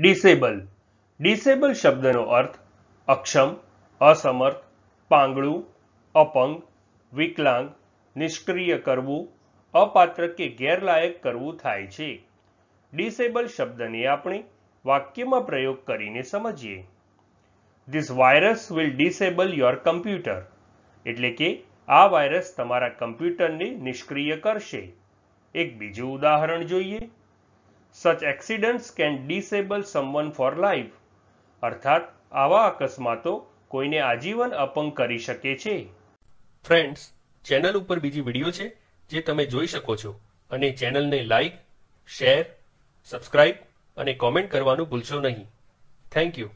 disable disable શબ્દનો અર્થ અક્ષમ અસમર્થ પાંગળું અપંગ વિકલાંગ નિષ્ક્રિય કરવું અપાત્ર કે ગેરલાયક કરવું થાય છે ડિસેબલ શબ્દને આપણે વાક્યમાં પ્રયોગ કરીને સમજીએ this virus will disable your computer એટલે કે આ વાયરસ તમારા કમ્પ્યુટરને નિષ્ક્રિય કરશે એક બીજું ઉદાહરણ જોઈએ such accidents can disable someone for life અર્થાત આવા અકસ્માતો કોઈને આજીવન અપંગ કરી શકે છે ફ્રેન્ડ્સ ચેનલ ઉપર બીજી વિડીયો છે જે તમે જોઈ શકો છો અને ચેનલને લાઈક શેર સબસ્ક્રાઈબ અને કોમેન્ટ કરવાનું ભૂલશો નહીં થેન્ક યુ